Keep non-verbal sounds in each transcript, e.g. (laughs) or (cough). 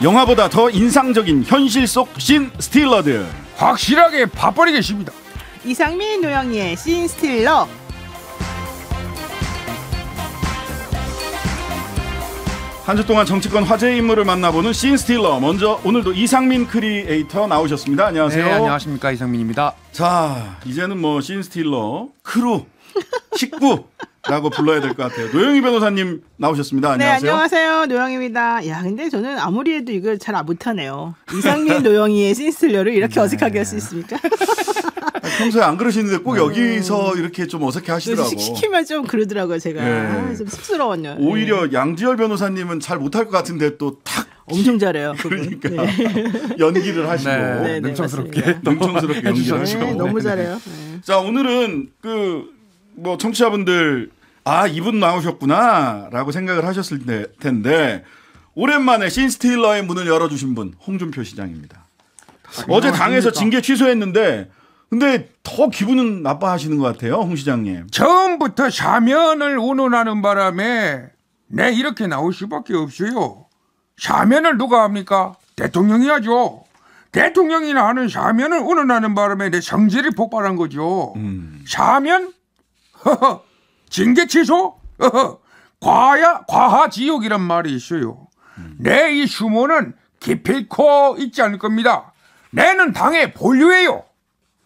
영화보다 더 인상적인 현실 속 신 스틸러들 확실하게 밥벌이 계십니다. 이상민 노영희의 신 스틸러 한 주 동안 정치권 화제 인물을 만나보는 신 스틸러 먼저 오늘도 이상민 크리에이터 나오셨습니다. 안녕하세요. 네, 안녕하십니까 이상민입니다. 자 이제는 뭐 신 스틸러 크루 식구 라고 불러야 될 것 같아요. 노영희 변호사님 나오셨습니다. 네, 안녕하세요. 네, 안녕하세요. 노영희입니다. 야, 근데 저는 아무리 해도 이걸 잘 못하네요. 이상민 노영희의 신슬려를 이렇게 네. 어색하게 할 수 있습니까? 평소에 안 그러시는데 꼭 네. 여기서 이렇게 좀 어색해 하시더라고. 시키면 좀 그러더라고요, 제가. 네. 아, 좀 쑥스러웠요. 네. 오히려 네. 양지열 변호사님은 잘 못할 것 같은데 또 탁. (laughs) 엄청 잘해요. 그러니까 네. (laughs) 연기를 하시고 네. 능청스럽게 (laughs) 능청스럽게 연기 하시고 너무 잘해요. 자 오늘은 그 뭐 청취자분들 아, 이분 나오셨구나. 라고 생각을 하셨을 텐데, 오랜만에 신스틸러의 문을 열어주신 분, 홍준표 시장입니다. 아, 어제 당에서 징계 취소했는데, 근데 더 기분은 나빠하시는 것 같아요, 홍 시장님. 처음부터 사면을 운운하는 바람에, 네, 이렇게 나올 수밖에 없어요. 사면을 누가 합니까? 대통령이 하죠. 대통령이나 하는 사면을 운운하는 바람에 내 성질이 폭발한 거죠. 음. 사면? (laughs) 징계 취소? 어허, 과야 과하지옥이란 말이 있어요. 음. 내이 수모는 기필코 있지 않을 겁니다. 내는 당의 본류예요.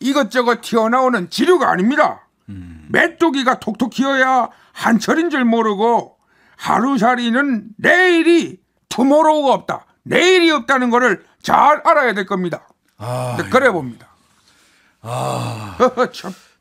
이것저것 튀어나오는 지류가 아닙니다. 음. 메뚜기가 톡톡 튀어야 한철인 줄 모르고 하루살이는 내일이 투모로우가 없다. 내일이 없다는 것을 잘 알아야 될 겁니다. 아, 그래 봅니다. 아.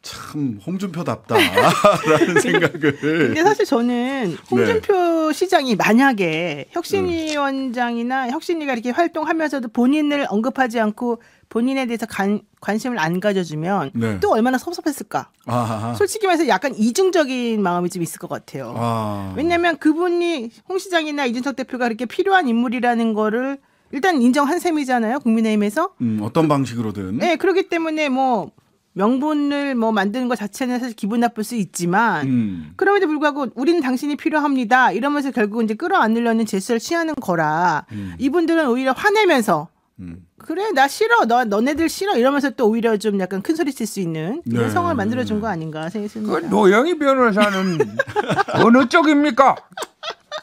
참 홍준표답다라는 (laughs) 생각을. 근데 사실 저는 네. 홍준표 네. 시장이 만약에 혁신위 음. 원장이나 혁신위가 이렇게 활동하면서도 본인을 언급하지 않고 본인에 대해서 관, 관심을 안 가져주면 네. 또 얼마나 섭섭했을까. 아하 솔직히 말해서 약간 이중적인 마음이 좀 있을 것 같아요. 아. 왜냐하면 그분이 홍 시장이나 이준석 대표가 그렇게 필요한 인물이라는 거를 일단 인정한 셈이잖아요 국민의힘에서. 음, 어떤 방식으로든. 네, 그렇기 때문에 뭐 명분을 뭐 만드는 것 자체는 사실 기분 나쁠 수 있지만 음. 그럼에도 불구하고 우리는 당신이 필요합니다 이러면서 결국 은 이제 끌어안으려는 제스를 취하는 거라 음. 이분들은 오히려 화내면서 음. 그래 나 싫어 너 너네들 싫어 이러면서 또 오히려 좀 약간 큰 소리 칠 수 있는 네. 성을 만들어준 거 아닌가 생각합니다. 그 노영희 변호사는 (laughs) 어느 쪽입니까?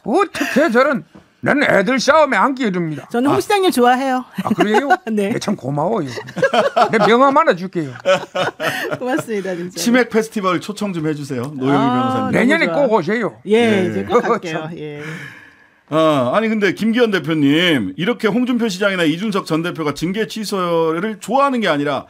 어떻게 저런 나는 애들 싸움에 안 끼어듭니다. 저는 홍 아. 시장님 좋아해요. 아 그래요? (laughs) 네. 네. 참 고마워요. 내 명함 하나 줄게요. (laughs) 고맙습니다. 진짜. 치맥 페스티벌 초청 좀 해주세요. 노영희 아, 변호사님. 내년에 좋아. 꼭 오세요. 예, 예. 이제 꼭 (laughs) 갈게요. 예. 아, 아니 근데 김기현 대표님 이렇게 홍준표 시장이나 이준석 전 대표가 징계 취소를 좋아하는 게 아니라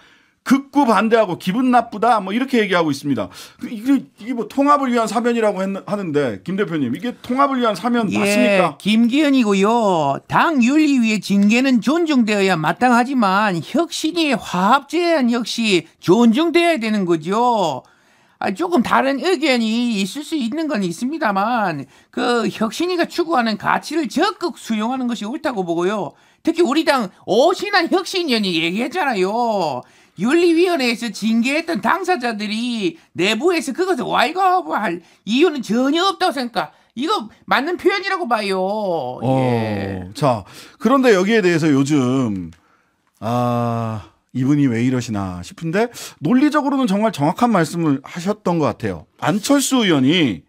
극구 반대하고 기분 나쁘다 뭐 이렇게 얘기하고 있습니다. 그 이게, 뭐 통합을 위한 사면이라고 했, 하는데 김 대표님 이게 통합을 위한 사면 예, 맞습니까? 김기현이고요. 당 윤리위의 징계는 존중되어야 마땅하지만 혁신이 화합 제한 역시 존중돼야 되는 거죠. 아, 조금 다른 의견이 있을 수 있는 건 있습니다만 그 혁신이가 추구하는 가치를 적극 수용하는 것이 옳다고 보고요. 특히 우리 당 오신한 혁신위원이 얘기했잖아요. 윤리위원회에서 징계했던 당사자들이 내부에서 그것을 왈가왈부할 이유는 전혀 없다고 생각. 이거 맞는 표현이라고 봐요. 어, 예. 자, 그런데 여기에 대해서 요즘 아 이분이 왜 이러시나 싶은데 논리적으로는 정말 정확한 말씀을 하셨던 것 같아요. 안철수 의원이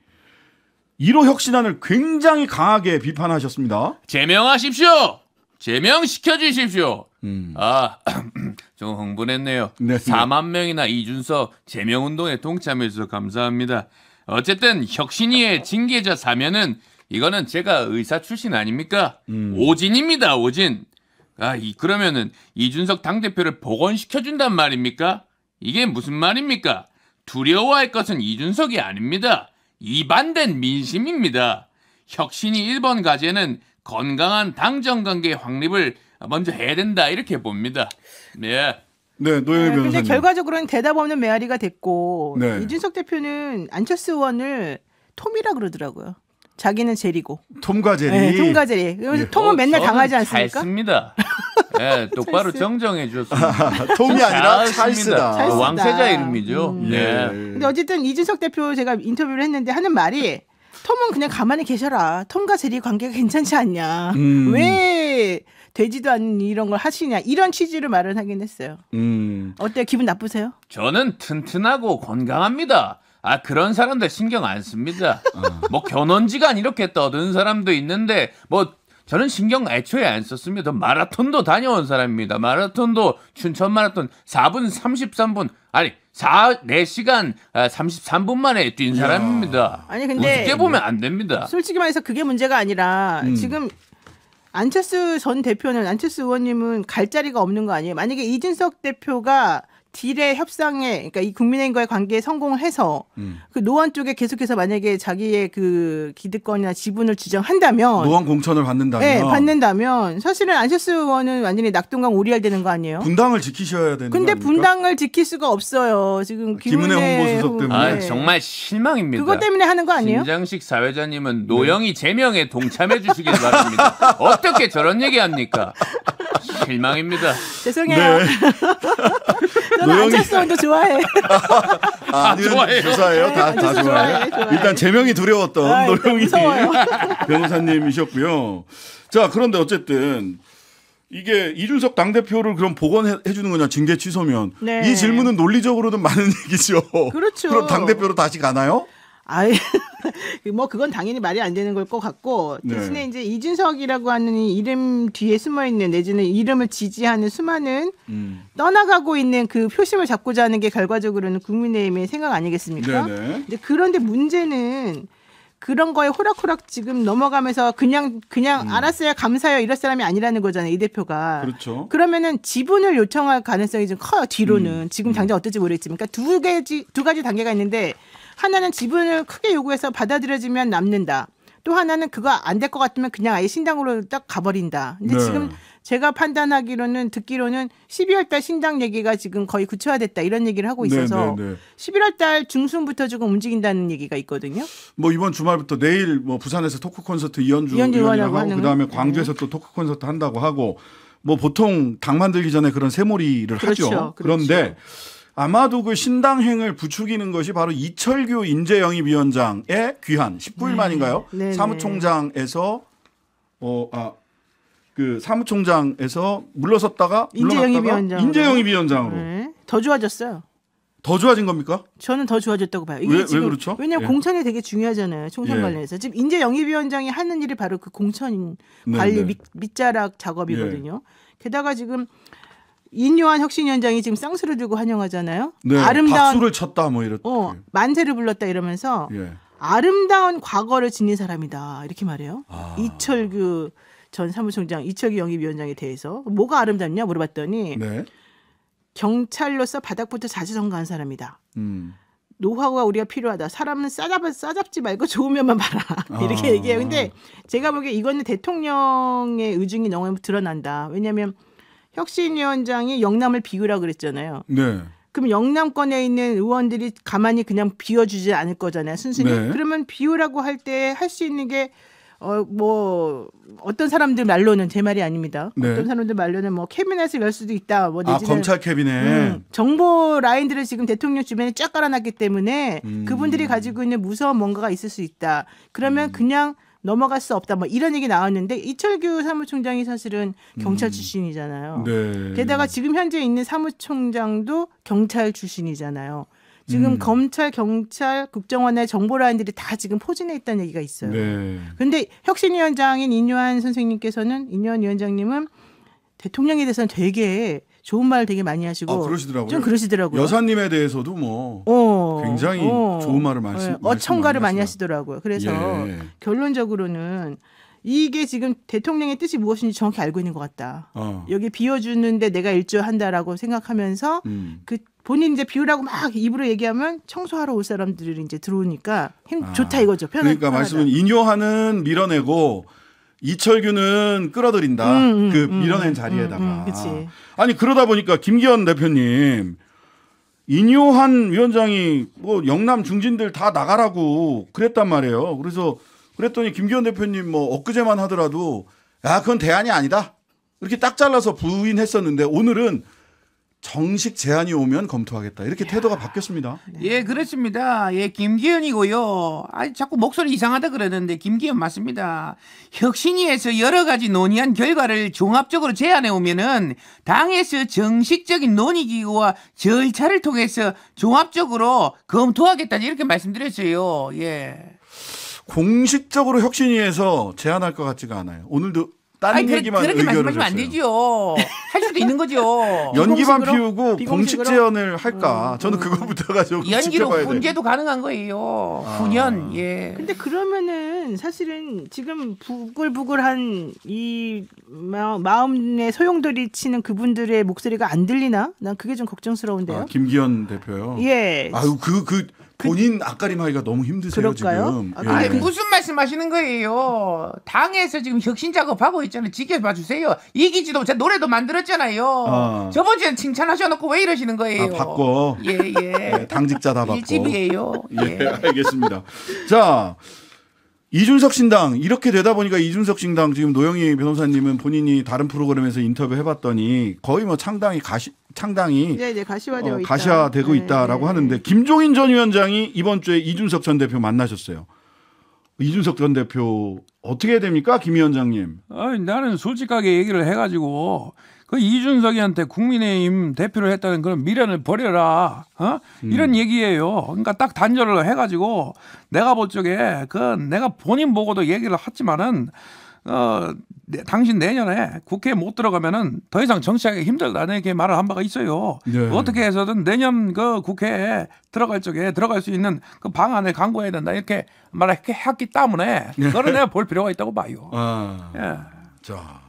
1호 혁신안을 굉장히 강하게 비판하셨습니다. 제명하십시오. 제명시켜 주십시오. 음. 아, (clears throat) 좀 흥분했네요. 네, 4만 명이나 이준석 제명 운동에 동참해서 감사합니다. 어쨌든 혁신이의 징계자 사면은 이거는 제가 의사 출신 아닙니까? 음. 오진입니다, 오진. 아, 이, 그러면은 이준석 당대표를 복원시켜 준단 말입니까? 이게 무슨 말입니까? 두려워할 것은 이준석이 아닙니다. 이반된 민심입니다. 혁신이 1번 과제는 건강한 당정 관계 확립을 먼저 해야 된다 이렇게 봅니다. 네. 네, 노영희 네, 아, 변호사 근데 결과적으로는 대답 없는 메아리가 됐고 네. 이준석 대표는 안철수 의원을 톰이라 그러더라고요. 자기는 제리고. 톰과 제리. 네, 톰과 제리. 예. 톰은 어, 맨날 당하지 않습니까? 습니다 네, (laughs) 똑바로 정정해 주셨습니다. (laughs) 톰이 아니라 찰스다. 왕세자 이름이죠. 음. 네. 예. 근데 어쨌든 이준석 대표 제가 인터뷰를 했는데 하는 말이 톰은 그냥 가만히 계셔라. 톰과 제리 관계가 괜찮지 않냐. 음. 왜 되지도 않는 이런 걸 하시냐. 이런 취지를 말을 하긴 했어요. 음. 어때요? 기분 나쁘세요? 저는 튼튼하고 건강합니다. 아 그런 사람들 신경 안 씁니다. 어. 뭐 견원지간 이렇게 떠든 사람도 있는데 뭐 저는 신경 애초에 안 썼습니다. 마라톤도 다녀온 사람입니다. 마라톤도 춘천 마라톤 4분 33분 아니 4, 4시간 33분 만에 뛴 사람입니다. 아니 근데 우게 보면 안 됩니다. 솔직히 말해서 그게 문제가 아니라 음. 지금 안철수 전 대표는 안철수 의원님은 갈 자리가 없는 거 아니에요? 만약에 이준석 대표가 딜의 협상에 그러니까 이 국민의힘과의 관계에 성공을 해서 음. 그 노원 쪽에 계속해서 만약에 자기의 그 기득권이나 지분을 주장한다면 노원 공천을 받는다면 네, 받는다면 사실은 안철수 의원은 완전히 낙동강 오리알 되는 거 아니에요? 분당을 지키셔야 되는 근데 분당을 지킬 수가 없어요. 지금 아, 김은혜, 은혜 홍보수석 때문에 아, 정말 실망입니다. 그것 때문에 하는 거 아니에요? 진장식 사회자님은 네. 노영희 네. 제명에 동참해 주시길 (laughs) 바랍니다. 어떻게 저런 얘기합니까? 실망입니다. 죄송해요. 네. (laughs) 노영이 안철수원도 좋아해. (laughs) 아, 좋아해 조사예요. 네, 다, 다 아, 좋아해. 좋아해. 일단 제명이 두려웠던 아, 노영이 (laughs) 변호사님이셨고요. 자, 그런데 어쨌든 이게 이준석 당대표를 그럼 복원해 주는 거냐 징계 취소면 네. 이 질문은 논리적으로는 많은 (laughs) 얘기죠. 그렇죠. 그럼 당대표로 다시 가나요? 아이뭐 (laughs) 그건 당연히 말이 안 되는 걸 것 같고 네. 대신에 네. 이제 이준석이라고 하는 이름 뒤에 숨어 있는 내지는 이름을 지지하는 수많은 음. 떠나가고 있는 그 표심을 잡고자 하는 게 결과적으로는 국민의힘의 생각 아니겠습니까? 네네. 네. 그런데 문제는 그런 거에 호락호락 지금 넘어가면서 그냥 그냥 음. 알았어요 감사해요 이럴 사람이 아니라는 거잖아요 이 대표가 그렇죠. 그러면은 지분을 요청할 가능성이 좀 커요 뒤로는 음. 지금 음. 당장 어떨지 모르겠지만 그러니까 두 가지 두 가지 단계가 있는데 하나는 지분을 크게 요구해서 받아들여지면 남는다. 또 하나는 그거 안 될 것 같으면 그냥 아예 신당으로 딱 가버린다. 근데 네. 지금 제가 판단하기로는 듣기로는 12월 달 신당 얘기가 지금 거의 구체화됐다 이런 얘기를 하고 네, 있어서 네, 네, 11월 달 중순부터 조금 움직인다는 얘기가 있거든요. 뭐 이번 주말부터 내일 뭐 부산에서 토크 콘서트 이현주, 의원이라고 하고 그다음에 광주에서 네. 또 토크 콘서트 한다고 하고 뭐 보통 당 만들기 전에 그런 세모리를 그렇죠, 하죠. 그렇죠. 그런데 그렇죠. 아마도 그 신당행을 부추기는 것이 바로 이철규 인재영입위원장의 귀환 19일 만인가요? 네. 네. 사무총장에서 어 아 그 사무총장에서 물러섰다가 인재영입 위원장 인재영입 위원장으로 네. 더 좋아졌어요. 더 좋아진 겁니까? 저는 더 좋아졌다고 봐요. 이게 왜, 지금 왜 그렇죠? 왜냐하면 예. 공천이 되게 중요하잖아요. 총선 예. 관련해서 지금 인재 영입위원장이 하는 일이 바로 그 공천 네, 관리 밑, 밑자락 작업이거든요. 네 게다가 지금 인요한 혁신위원장이 지금 쌍수를 들고 환영하잖아요. 네, 아름다운 박수를 쳤다 뭐 이렇게. 어, 만세를 불렀다 이러면서 예. 아름다운 과거를 지닌 사람이다 이렇게 말해요. 아. 이철규 전 사무총장 이철규 영입위원장에 대해서 뭐가 아름답냐 물어봤더니 네. 경찰로서 바닥부터 자수선거한 사람이다. 음. 노하우가 우리가 필요하다. 사람은 싸잡, 싸잡지 말고 좋으면만 봐라. (laughs) 이렇게 아. 얘기해요. 근데 제가 보기에 이거는 대통령의 의중이 너무 드러난다. 왜냐하면 혁신위원장이 영남을 비우라 그랬잖아요. 네. 그럼 영남권에 있는 의원들이 가만히 그냥 비워주지 않을 거잖아요. 순순히. 네. 그러면 비우라고 할 때 할 수 있는 게 어, 뭐, 어떤 사람들 말로는 제 말이 아닙니다. 네. 어떤 사람들 말로는 뭐 캐비넷을 열 수도 있다. 뭐 아, 내지는 아, 검찰 캐비넷. 음, 정보 라인들을 지금 대통령 주변에 쫙 깔아놨기 때문에 음. 그분들이 가지고 있는 무서운 뭔가가 있을 수 있다. 그러면 음. 그냥 넘어갈 수 없다 뭐 이런 얘기 나왔는데 이철규 사무총장이 사실은 경찰 음. 출신이잖아요. 네. 게다가 지금 현재 있는 사무총장도 경찰 출신이잖아요. 지금 음. 검찰, 경찰, 국정원의 정보라인들이 다 지금 포진해 있다는 얘기가 있어요. 그런데 네. 혁신위원장인 인요한 선생님께서는 인요한 위원장님은 대통령에 대해서는 되게 좋은 말 되게 많이 하시고 아, 좀 그러시더라고요. 여사님에 대해서도 뭐 어, 굉장히 어. 좋은 말을 예, 많이 말씀, 네. 어청가를 많이, 하시더라고요. 그래서 예. 결론적으로는 이게 지금 대통령의 뜻이 무엇인지 정확히 알고 있는 것 같다. 어. 여기 비워주는데 내가 일조한다라고 생각하면서 음. 그 본인 이제 비우라고 막 입으로 얘기하면 청소하러 올사람들을 이제 들어오니까 힘, 아. 좋다 이거죠. 편하, 그러니까 편하다. 말씀은 인효하는 밀어내고 이철규는 끌어들인다. 음, 음, 그 음, 밀어낸 음, 자리에다가. 음, 그치. 아니 그러다 보니까 김기현 대표님 인요한 위원장이 뭐 영남 중진들 다 나가라고 그랬단 말이에요. 그래서 그랬더니 김기현 대표님 뭐 엊그제만 하더라도 야 그건 대안이 아니다. 이렇게 딱 잘라서 부인했었는데 오늘은 정식 제안이 오면 검토하겠다. 이렇게 태도가 야. 바뀌었습니다. 네. 예, 그렇습니다. 예, 김기현이고요. 아, 자꾸 목소리 이상하다 그러는데 김기현 맞습니다. 혁신위에서 여러 가지 논의한 결과를 종합적으로 제안해 오면은 당에서 정식적인 논의 기구와 절차를 통해서 종합적으로 검토하겠다 이렇게 말씀드렸어요. 예. 공식적으로 혁신위에서 제안할 것 같지가 않아요. 오늘도 다 아니, 얘기만 그래, 그렇게 말씀하시면 안 되죠. 할 수도 있는 거죠. (laughs) 연기만 피우고 공식 재연을 할까? 음, 저는 음. 그거부터 가지 (laughs) 연기로 훈제도 가능한 거예요. 아. 훈연 예. 근데 그러면은 사실은 지금 부글부글한 이 마음의 소용돌이 치는 그분들의 목소리가 안 들리나? 난 그게 좀 걱정스러운데요. 아, 김기현 대표요. 예. 아유 그그 그, 그그 본인 앞가림하기가 너무 힘드세요 그럴까요? 지금. 아, 예. 아니 그 예. 무슨 말씀하시는 거예요? 당에서 지금 혁신 작업하고 있잖아요. 지켜봐 주세요. 이기지도 제 노래도 만들었잖아요. 어. 저번 주에 칭찬하셔놓고 왜 이러시는 거예요? 아, 바꿔. 예예. 네, 당직자다 바꿔. 일집이에요. 예, 예. 알겠습니다. 자 이준석 신당 이렇게 되다 보니까 이준석 신당 지금 노영희 변호사님은 본인이 다른 프로그램에서 인터뷰 해봤더니 거의 뭐 창당이 가시 창당이 네네, 가시화되어 어, 가시화되고 네, 있다. 라고 네. 하는데 김종인 전 위원장이 이번 주에 이준석 전 대표 만나셨어요. 이준석 전 대표 어떻게 해야 됩니까, 김 위원장님? 아, 나는 솔직하게 얘기를 해가지고 그 이준석이한테 국민의힘 대표를 했다는 그런 미련을 버려라. 어? 음. 이런 얘기예요. 그러니까 딱 단절을 해가지고 내가 볼 적에 그 내가 본인 보고도 얘기를 했지만은 어, 네, 당신 내년에 국회에 못 들어가면은 더 이상 정치하기 힘들다. 네, 이렇게 말을 한 바가 있어요. 네. 어떻게 해서든 내년 그 국회에 들어갈 적에 들어갈 수 있는 그 방안을 강구해야 된다. 이렇게 말했기 을 때문에 네. 그걸 내가 볼 필요가 있다고 봐요. 아, 예. 자.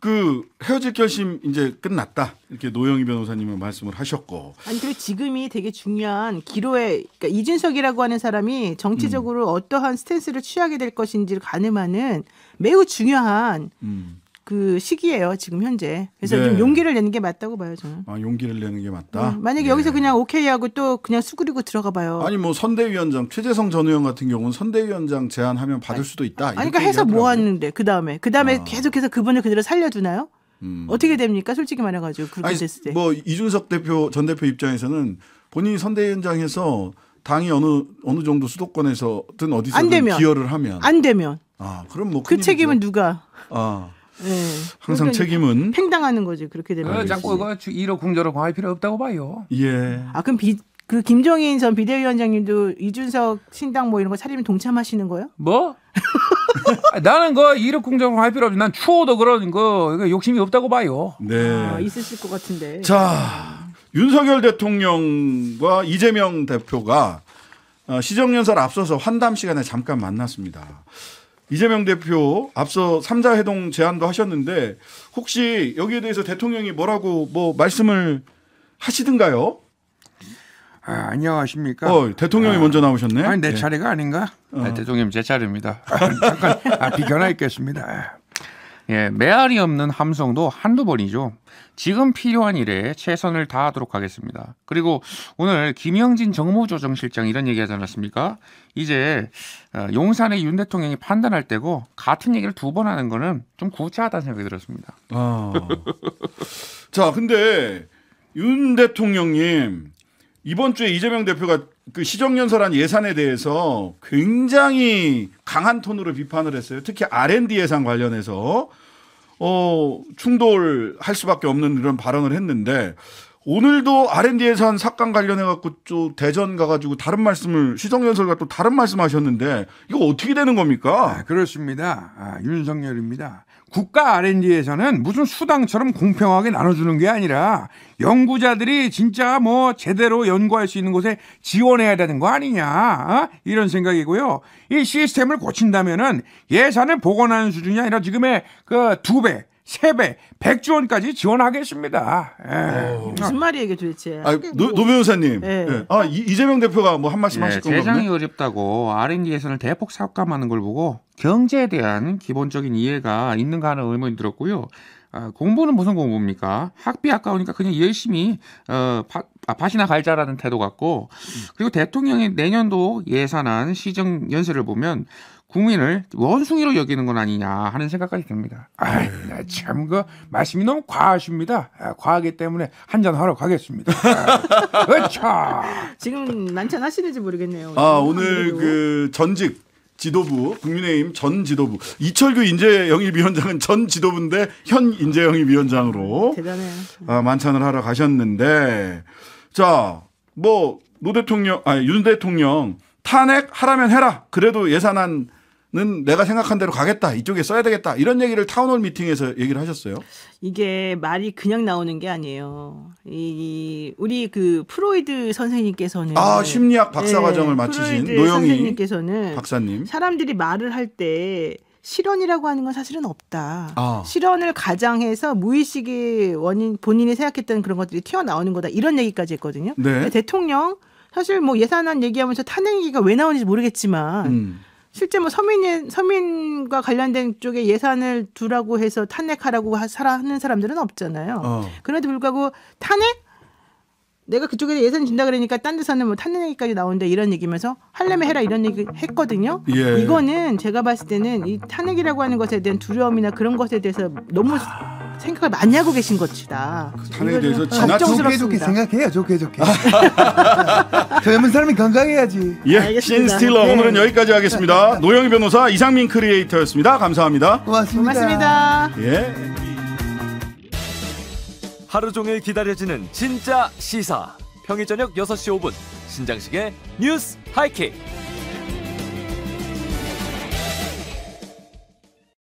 그 헤어질 결심 이제 끝났다 이렇게 노영희 변호사님은 말씀을 하셨고 아니 그리고 지금이 되게 중요한 기로에 그러니까 이준석이라고 하는 사람이 정치적으로 음. 어떠한 스탠스를 취하게 될 것인지를 가늠하는 매우 중요한 음. 그 시기예요 지금 현재 그래서 네. 좀 용기를 내는 게 맞다고 봐요 저는 아 용기를 내는 게 맞다 음, 만약에 예. 여기서 그냥 오케이 하고 또 그냥 수그리고 들어가 봐요 아니 뭐 선대위원장 최재성 전 의원 같은 경우는 선대위원장 제안하면 받을 아니, 수도 있다 아니 그러니까 해서 뭐 하는데 그다음에 그다음에 아. 계속해서 그분을 그대로 살려두나요 음. 어떻게 됩니까 솔직히 말해가지고 그렇게 아니, 됐을 때뭐 이준석 대표 전 대표 입장에서는 본인이 선대위원장에서 당이 어느 어느 정도 수도권에서든 어디서든 기여를 하면 안 되면 아 그럼 뭐그 책임은 누가 아 네. 항상 그러니까 책임은 팽당하는 거지 그렇게 되면. 그 자꾸 그 이러 궁저러 과할 필요 없다고 봐요. 예. 아 그럼 비, 그 김종인 전 비대위원장님도 이준석 신당 뭐 이런 거 차리면 동참하시는 거예요? 뭐? (laughs) 아, 나는 그 이력 공정을 할 필요 없지. 난 추호도 그런 거 그러니까 욕심이 없다고 봐요. 네. 아, 있으실 것 같은데. 자, 윤석열 대통령과 이재명 대표가 어, 시정연설 앞서서 환담 시간에 잠깐 만났습니다. 이재명 대표 앞서 3자 해동 제안도 하셨는데 혹시 여기에 대해서 대통령이 뭐라고 뭐 말씀을 하시든가요? 아, 안녕하십니까? 어, 대통령이 아, 먼저 나오셨네. 아니, 내 예. 차례가 아닌가? 어. 아, 대통령 제 차례입니다. (laughs) 잠깐 아, 비켜나 있겠습니다. 아. 예, 메아리 없는 함성도 한두 번이죠. 지금 필요한 일에 최선을 다하도록 하겠습니다. 그리고 오늘 김영진 정무조정실장 이런 얘기 하지 않았습니까? 이제 어, 용산의 윤 대통령이 판단할 때고 같은 얘기를 두 번 하는 거는 좀 구차하다는 생각이 들었습니다. 아. (laughs) 자, 근데 윤 대통령님 이번 주에 이재명 대표가 그시정연설한 예산에 대해서 굉장히 강한 톤으로 비판을 했어요. 특히 R&D 예산 관련해서 어 충돌할 수밖에 없는 이런 발언을 했는데 오늘도 R&D 예산 삭감 관련해 갖고 또 대전 가가지고 다른 말씀을 시정연설과 또 다른 말씀하셨는데 이거 어떻게 되는 겁니까? 아, 그렇습니다. 아, 윤석열입니다. 국가 R&D에서는 무슨 수당처럼 공평하게 나눠주는 게 아니라 연구자들이 진짜 뭐 제대로 연구할 수 있는 곳에 지원해야 되는 거 아니냐 어? 이런 생각이고요. 이 시스템을 고친다면은 예산을 복원하는 수준이 아니라 지금의 그 두 배. 세배 1 0 백조 원까지 지원하겠습니다. 예. 어. 무슨 말이에요, 이게 도대체? 아, 노, 노 변호사님. 예. 예. 아, 이, 재명 대표가 뭐 한 말씀 예, 하실 건가요? 재정이 어렵다고 R&D 예산을 대폭 삭감하는 걸 보고 경제에 대한 기본적인 이해가 있는가 하는 의문이 들었고요. 아, 공부는 무슨 공부입니까? 학비 아까우니까 그냥 열심히 어, 바, 아, 밭이나 갈자라는 태도 같고 그리고 대통령의 내년도 예산안 시정 연설을 보면 국민을 원숭이로 여기는 건 아니냐 하는 생각까지 듭니다. 아 참, 그, 말씀이 너무 과하십니다. 아, 과하기 때문에 한 잔 하러 가겠습니다. 아, (laughs) 으차! 지금 난찬하시는지 모르겠네요. 아, 오늘 그 전직 지도부 국민의힘 전 지도부 이철규 인재영입위원장은 전 지도부인데 현 인재영입위원장으로 대단해요. 아, 만찬을 하러 가셨는데 자뭐 노 대통령 아윤 대통령 탄핵 하라면 해라 그래도 예산안 는 내가 생각한 대로 가겠다 이쪽에 써야 되겠다 이런 얘기를 타운홀 미팅에서 얘기를 하셨어요. 이게 말이 그냥 나오는 게 아니에요. 이 우리 그 프로이드 선생님께서는 아 심리학 박사 네, 과정을 마치신 노영희 선생님께서는 박사님 사람들이 말을 할 때 실언이라고 하는 건 사실은 없다. 아. 실언을 가장해서 무의식의 원인 본인이 생각했던 그런 것들이 튀어나오는 거다 이런 얘기까지 했거든요. 네. 대통령 사실 뭐 예산안 얘기하면서 탄핵 얘기가 왜 나오는지 모르겠지만. 음. 실제 뭐 서민 서민과 관련된 쪽에 예산을 두라고 해서 탄핵하라고 하는 사람들은 없잖아요. 어. 그런데 불구하고 탄핵 내가 그쪽에 예산 준다 그러니까 딴 데서는 뭐 탄핵 얘기까지 나온다 이런 얘기면서 할래면 해라 이런 얘기 했거든요. 예. 이거는 제가 봤을 때는 이 탄핵이라고 하는 것에 대한 두려움이나 그런 것에 대해서 너무 아. 생각을 많이 하고 계신 것이다. 그탄에 대해서 지나치게 좋게 생각해야죠, 쾌적해. (laughs) 젊은 사람이 건강해야지. 예, 아, 신스틸러 네. 오늘은 여기까지 하겠습니다. 노영희 변호사 이상민 크리에이터였습니다. 감사합니다. 고맙습니다. 고맙습니다. 예. 하루 종일 기다려지는 진짜 시사. 평일 저녁 6시 5분 신장식의 뉴스 하이킥.